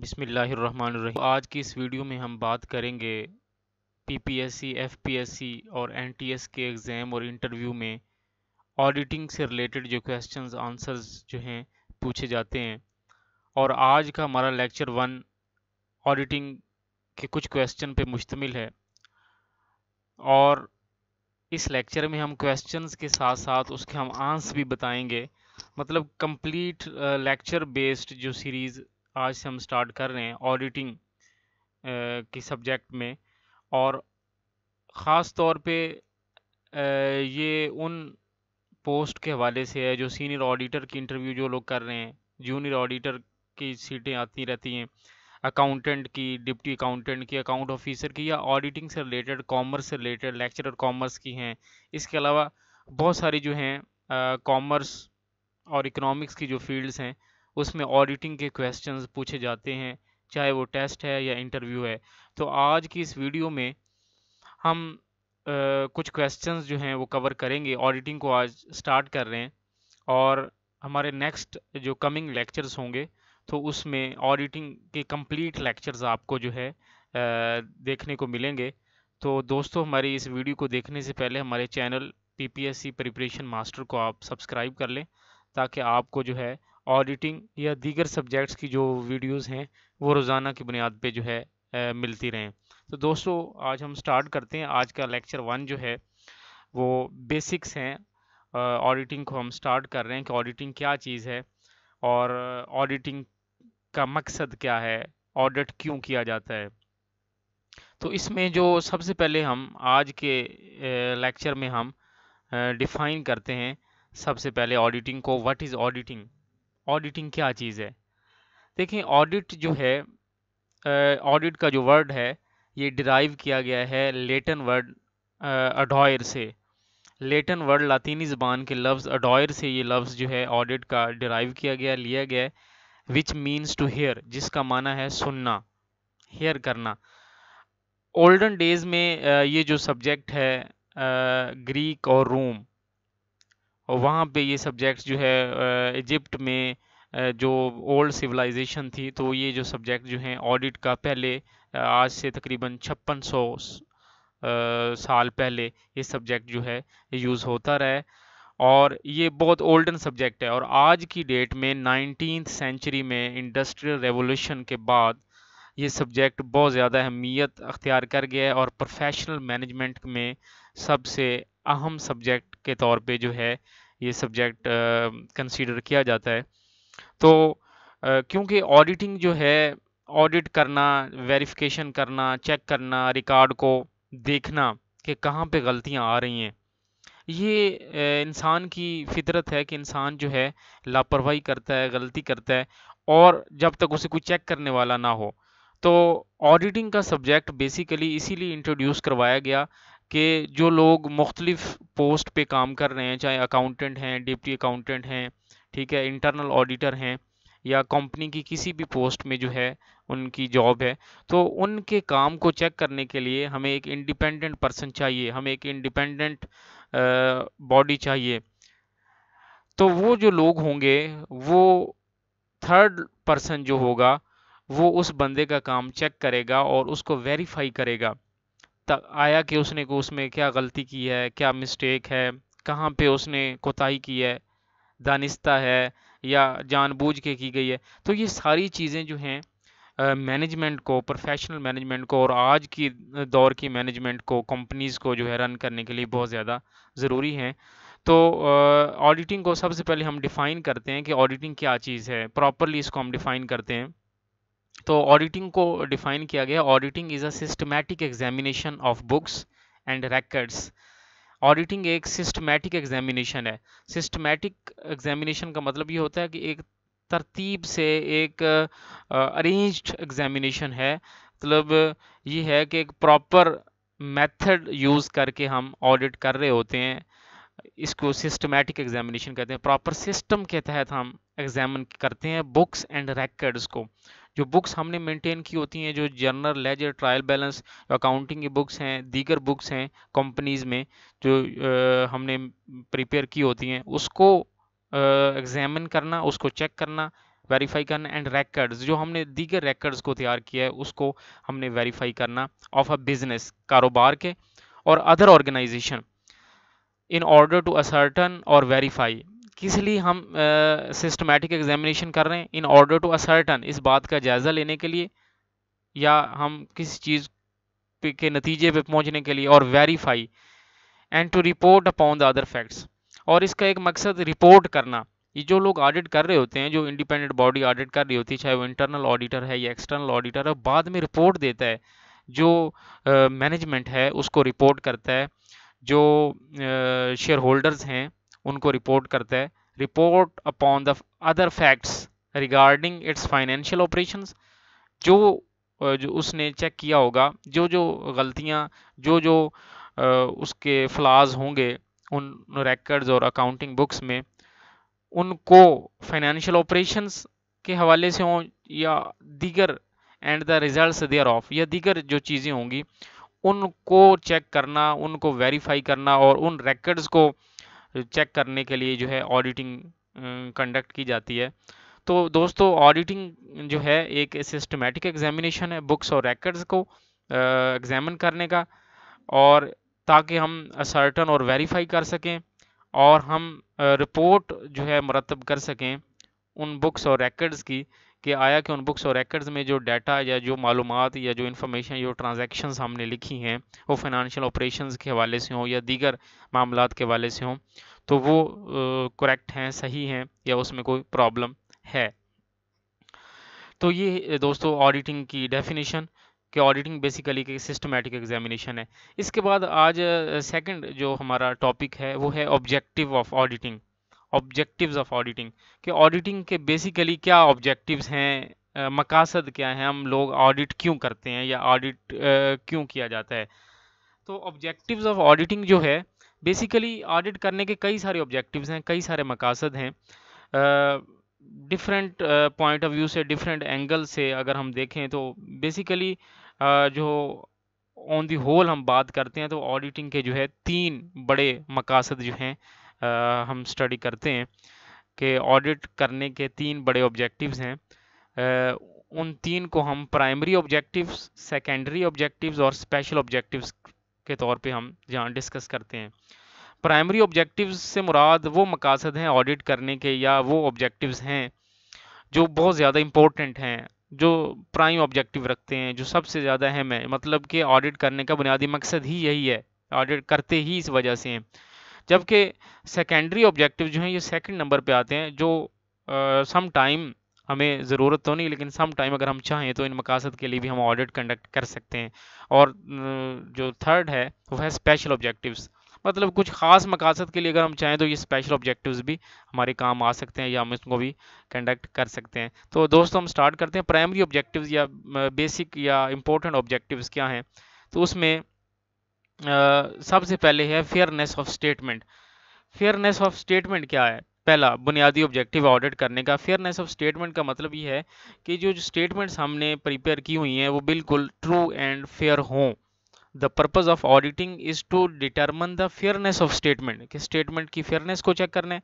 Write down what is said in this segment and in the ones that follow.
बिसमीम आज की इस वीडियो में हम बात करेंगे पीपीएससी, एफपीएससी और एनटीएस के एग्ज़ाम और इंटरव्यू में ऑडिटिंग से रिलेटेड जो क्वेश्चन आंसर्स जो हैं पूछे जाते हैं और आज का हमारा लेक्चर वन ऑडिटिंग के कुछ क्वेश्चन पे मुश्तमिल है और इस लेक्चर में हम क्वेश्चंस के साथ साथ उसके हम आंस भी बताएंगे मतलब कंप्लीट लेक्चर बेस्ड जो सीरीज़ आज से हम स्टार्ट कर रहे हैं ऑडिटिंग की सब्जेक्ट में और ख़ास तौर पे ये उन पोस्ट के हवाले से है जो सीनियर ऑडिटर की इंटरव्यू जो लोग कर रहे हैं जूनियर ऑडिटर की सीटें आती रहती हैं अकाउंटेंट की डिप्टी अकाउंटेंट की अकाउंट ऑफिसर की या ऑडिटिंग से रिलेटेड कॉमर्स से रिलेटेड लेक्चरर कॉमर्स की हैं इसके अलावा बहुत सारी जो हैं कॉमर्स और इकोनॉमिक्स की जो फील्ड्स हैं उसमें ऑडिटिंग के क्वेश्चन पूछे जाते हैं चाहे वो टेस्ट है या इंटरव्यू है तो आज की इस वीडियो में हम आ, कुछ क्वेश्चन जो हैं वो कवर करेंगे ऑडिटिंग को आज स्टार्ट कर रहे हैं और हमारे नेक्स्ट जो कमिंग लेक्चर्स होंगे तो उसमें ऑडिटिंग के कंप्लीट लेक्चर्स आपको जो है आ, देखने को मिलेंगे तो दोस्तों हमारी इस वीडियो को देखने से पहले हमारे चैनल सी प्रिपरेशन मास्टर को आप सब्सक्राइब कर लें ताकि आपको जो है ऑडिटिंग या दीगर सब्जेक्ट्स की जो वीडियोस हैं वो रोज़ाना की बुनियाद पे जो है आ, मिलती रहें तो दोस्तों आज हम स्टार्ट करते हैं आज का लेक्चर वन जो है वो बेसिक्स हैं ऑडिटिंग को हम स्टार्ट कर रहे हैं कि ऑडिटिंग क्या चीज़ है और ऑडिटिंग का मकसद क्या है ऑडिट क्यों किया जाता है तो इसमें जो सबसे पहले हम आज के लेक्चर में हम डिफ़ाइन करते हैं सबसे पहले ऑडिटिंग को व्हाट इज़ ऑडिटिंग ऑडिटिंग क्या चीज़ है देखें ऑडिट जो है ऑडिट का जो वर्ड है ये डिराइव किया गया है लेटन वर्ड अडॉयर से लेटन वर्ड लातीनी ज़बान के लफ्ज़ अडॉयर से ये लफ्ज़ जो है ऑडिट का डिराइव किया गया लिया गया विच मीन्स टू हेयर जिसका माना है सुनना हेयर करना ओल्डन डेज में ये जो सब्जेक्ट है ग्रीक और रोम और वहाँ पे ये सब्जेक्ट जो है इजिप्ट में जो ओल्ड सिविलाइजेशन थी तो ये जो सब्जेक्ट जो हैं ऑडिट का पहले आज से तकरीबन छप्पन सौ साल पहले ये सब्जेक्ट जो है यूज़ होता रहा और ये बहुत ओल्डन सब्जेक्ट है और आज की डेट में नाइनटीन सेंचुरी में इंडस्ट्रियल रेवोल्यूशन के बाद ये सब्जेक्ट बहुत ज़्यादा अहमियत अख्तियार कर गया है और प्रोफेशनल मैनेजमेंट में सबसे अहम सब्जेक्ट के तौर पे जो है ये सब्जेक्ट कंसीडर किया जाता है तो क्योंकि ऑडिटिंग जो है ऑडिट करना वेरिफिकेशन करना चेक करना रिकॉर्ड को देखना कि कहाँ पे गलतियाँ आ रही हैं ये इंसान की फितरत है कि इंसान जो है लापरवाही करता है गलती करता है और जब तक उसे कोई चेक करने वाला ना हो तो ऑडिटिंग का सब्जेक्ट बेसिकली इसीलिए इंट्रोड्यूस करवाया गया कि जो लोग मुख्तलिफ पोस्ट पे काम कर रहे हैं चाहे अकाउंटेंट हैं डिप्टी अकाउंटेंट हैं ठीक है इंटरनल ऑडिटर हैं या कंपनी की किसी भी पोस्ट में जो है उनकी जॉब है तो उनके काम को चेक करने के लिए हमें एक इंडिपेंडेंट पर्सन चाहिए हमें एक इंडिपेंडेंट बॉडी चाहिए तो वो जो लोग होंगे वो थर्ड पर्सन जो होगा वो उस बंदे का काम चेक करेगा और उसको वेरीफाई करेगा तक आया कि उसने को उसमें क्या गलती की है क्या मिस्टेक है कहाँ पे उसने कोताही की है दानिस्ता है या जानबूझ के की गई है तो ये सारी चीज़ें जो हैं मैनेजमेंट को प्रोफेशनल मैनेजमेंट को और आज की दौर की मैनेजमेंट को कंपनीज़ को जो है रन करने के लिए बहुत ज़्यादा ज़रूरी हैं तो ऑडिटिंग को सबसे पहले हम डिफ़ाइन करते हैं कि ऑडिटिंग क्या चीज़ है प्रॉपरली इसको हम डिफ़ाइन करते हैं तो ऑडिटिंग को डिफाइन किया गया auditing is a systematic examination of books and records auditing एक सिस्टमैटिक एग्जामिनेशन है सिस्टमैटिक एग्जामिनेशन का मतलब ये होता है कि एक तरतीब से एक अरेंज एग्जामिनेशन है मतलब ये है कि एक प्रॉपर मेथड यूज़ करके हम ऑडिट कर रहे होते हैं इसको सिस्टमेटिक एग्जामिनेशन कहते हैं प्रॉपर सिस्टम के तहत हम एग्जामिन करते हैं बुक्स एंड रेकर्ड्स को जो बुक्स हमने मेंटेन की होती हैं जो journal ledger trial balance accounting की बुक्स हैं दीगर बुक्स हैं कंपनीज में जो आ, हमने प्रिपेयर की होती हैं उसको एग्जामिन करना उसको चेक करना वेरीफाई करना एंड रिकॉर्ड्स जो हमने दीगर रिकॉर्ड्स को तैयार किया है उसको हमने वेरीफाई करना ऑफ अ बिजनेस कारोबार के और other organisation in order to ascertain और वेरीफाई किस लिए हम सिस्टमेटिक एग्जामिनेशन कर रहे हैं इन ऑर्डर टू असर्टन इस बात का जायज़ा लेने के लिए या हम किस चीज़ के नतीजे पे पहुंचने के लिए और verify and to report upon the other facts और इसका एक मकसद रिपोर्ट करना ये जो लोग ऑडिट कर रहे होते हैं जो इंडिपेंडेंट बॉडी ऑडिट कर रही होती है चाहे वो इंटरनल ऑडिटर है या एक्सटर्नल ऑडिटर है बाद में रिपोर्ट देता है जो मैनेजमेंट uh, है उसको रिपोर्ट करता है जो शेयर होल्डर्स हैं उनको रिपोर्ट करता है report upon the other facts regarding its financial operations जो जो उसने चेक किया होगा जो जो गलतियां जो जो उसके फ्लाज होंगे उन रिकॉर्ड्स और अकाउंटिंग बुक्स में उनको फाइनेंशियल ऑपरेशंस के हवाले से हों या दीगर and the results thereof या दीगर जो चीज़ें होंगी उनको चेक करना उनको वेरीफाई करना और उन रिकॉर्ड्स को चेक करने के लिए जो है ऑडिटिंग अं, कंडक्ट की जाती है तो दोस्तों ऑडिटिंग जो है एक सिस्टमेटिक एग्जामिनेशन है बुक्स और रिकॉर्ड्स को एग्जामिन करने का और ताकि हम सर्टन और वेरीफाई कर सकें और हम रिपोर्ट जो है मरतब कर सकें उन बुक्स और रिकॉर्ड्स की कि आया कि उन बुक्स और रेकर्ड्स में जो डाटा या जो मालूम या जो इन्फॉर्मेशन जो ट्रांजेक्शन हमने लिखी हैं वो फिनंशियल ऑपरेशन के हवाले से हों या दीगर मामला के हवाले से हों तो वो करेक्ट हैं सही हैं या उसमें कोई प्रॉब्लम है तो ये दोस्तों ऑडिटिंग की डेफिनेशन कि ऑडिटिंग बेसिकली के सिस्टमेटिक एग्जामिनेशन है इसके बाद आज सेकंड जो हमारा टॉपिक है वो है objective of auditing objectives of auditing कि ऑडिटिंग के बेसिकली क्या ऑब्जेक्टिव्स हैं मकासद क्या हैं हम लोग ऑडिट क्यों करते हैं या ऑडिट क्यों किया जाता है तो ऑब्जेक्टिव्स ऑफ ऑडिटिंग जो है बेसिकली ऑडिट करने के कई सारे ऑब्जेक्टिव्स हैं कई सारे मकासद हैं डिफरेंट पॉइंट ऑफ व्यू से डिफरेंट एंगल से अगर हम देखें तो बेसिकली uh, जो ऑन दी होल हम बात करते हैं तो ऑडिटिंग के जो है तीन बड़े मकासद जो हैं आ, हम स्टडी करते हैं कि ऑडिट करने के तीन बड़े ऑब्जेक्टिव्स हैं आ, उन तीन को हम प्राइमरी ऑब्जेक्टिव्स सेकेंडरी ऑब्जेक्टिव्स और स्पेशल ऑब्जेक्टिव्स के तौर पे हम जहाँ डिस्कस करते हैं प्राइमरी ऑब्जेक्टिव्स से मुराद वो मकासद हैं ऑडिट करने के या वो ऑब्जेक्टिव्स हैं जो बहुत ज़्यादा इम्पोर्टेंट हैं जो प्राइम ऑब्जेक्टिव रखते हैं जो सबसे ज़्यादा अहम है मतलब कि ऑडिट करने का बुनियादी मकसद ही यही है ऑडिट करते ही इस वजह से हैं जबकि सेकेंडरी ऑब्जेक्टिव जो हैं ये सेकंड नंबर पे आते हैं जो सम uh, टाइम हमें ज़रूरत तो नहीं लेकिन सम टाइम अगर हम चाहें तो इन मकासद के लिए भी हम ऑडिट कंडक्ट कर सकते हैं और जो थर्ड है वो है स्पेशल ऑब्जेक्टिव्स मतलब कुछ ख़ास मकासद के लिए अगर हम चाहें तो ये स्पेशल ऑब्जेक्टिव्स भी हमारे काम आ सकते हैं या हम इसको भी कंडक्ट कर सकते हैं तो दोस्तों हम स्टार्ट करते हैं प्राइमरी ऑब्जेक्टिव्स या बेसिक या इम्पोर्टेंट ऑब्जेक्टिव्स क्या हैं तो उसमें सबसे पहले है fairness of statement fairness of statement क्या है पहला बुनियादी ऑब्जेक्टिव ऑडिट करने का फेयरनेस ऑफ स्टेटमेंट का मतलब ये है कि जो स्टेटमेंट्स हमने प्रिपेयर की हुई हैं वो बिल्कुल ट्रू एंड फेयर हों the purpose of auditing is to determine the fairness of statement कि स्टेटमेंट की फेयरनेस को चेक करने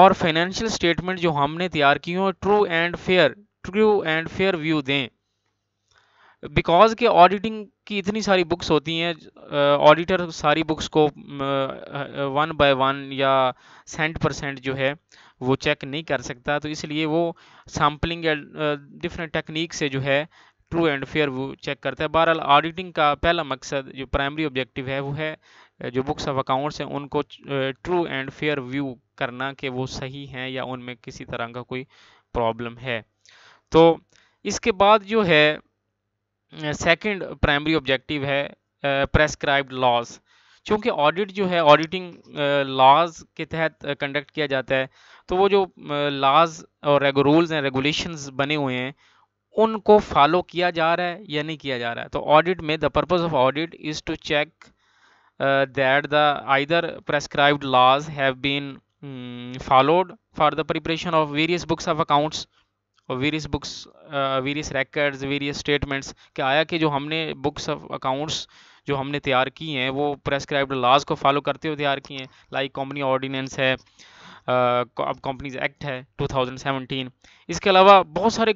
और फाइनेंशियल स्टेटमेंट जो हमने तैयार की हो true and fair true and fair view दें बिकॉज के ऑडिटिंग की इतनी सारी बुक्स होती हैं ऑडिटर सारी बुक्स को वन बाय वन या सेंट परसेंट जो है वो चेक नहीं कर सकता तो इसलिए वो सैम्पलिंग या डिफरेंट टेक्निक से जो है ट्रू एंड फेयर वो चेक करता है बहरहाल ऑडिटिंग का पहला मकसद जो प्राइमरी ऑब्जेक्टिव है वो है जो बुक्स ऑफ अकाउंट्स हैं उनको ट्रू एंड फेयर व्यू करना कि वो सही हैं या उनमें किसी तरह का कोई प्रॉब्लम है तो इसके बाद जो है सेकंड प्राइमरी ऑब्जेक्टिव है प्रेस्क्राइब्ड लॉज क्योंकि ऑडिट जो है ऑडिटिंग लॉज के तहत कंडक्ट किया जाता है तो वो जो लॉज और रूल्स एंड रेगुलेशंस बने हुए हैं उनको फॉलो किया जा रहा है या नहीं किया जा रहा है तो ऑडिट में the purpose of audit is to check that the either prescribed laws have been followed for the preparation of various books of accounts और various books various records various statements कि आया कि जो हमने बुक्स ऑफ अकाउंट्स जो हमने तैयार की हैं वो प्रेस्क्राइब्ड लाज को फॉलो करते हुए तैयार किए हैं लाइक कंपनी ऑर्डिनेंस है अब कंपनीज एक्ट है 2017 इसके अलावा बहुत सारे